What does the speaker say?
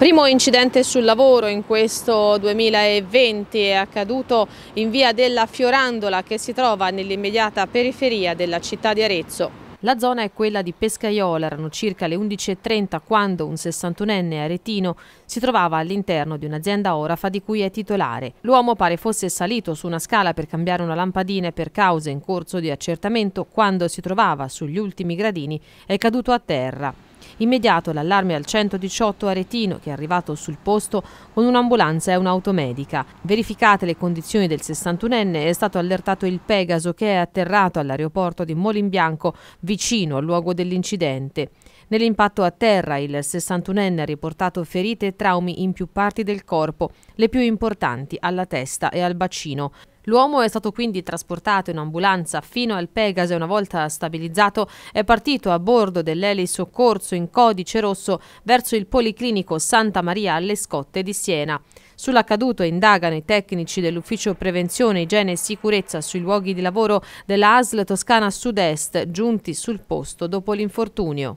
Primo incidente sul lavoro in questo 2020 è accaduto in via della Fiorandola che si trova nell'immediata periferia della città di Arezzo. La zona è quella di Pescaiola, erano circa le 11.30 quando un 61enne aretino si trovava all'interno di un'azienda orafa di cui è titolare. L'uomo pare fosse salito su una scala per cambiare una lampadina e per cause in corso di accertamento quando si trovava sugli ultimi gradini è caduto a terra. Immediato l'allarme al 118 aretino che è arrivato sul posto con un'ambulanza e un'automedica. Verificate le condizioni del 61enne è stato allertato il Pegaso che è atterrato all'aeroporto di Molimbianco vicino al luogo dell'incidente. Nell'impatto a terra il 61enne ha riportato ferite e traumi in più parti del corpo, le più importanti alla testa e al bacino. L'uomo è stato quindi trasportato in ambulanza fino al Pegaso e una volta stabilizzato è partito a bordo dell'Eli Soccorso in codice rosso verso il Policlinico Santa Maria alle Scotte di Siena. Sull'accaduto indagano i tecnici dell'Ufficio Prevenzione, Igiene e Sicurezza sui luoghi di lavoro della ASL Toscana Sud-Est, giunti sul posto dopo l'infortunio.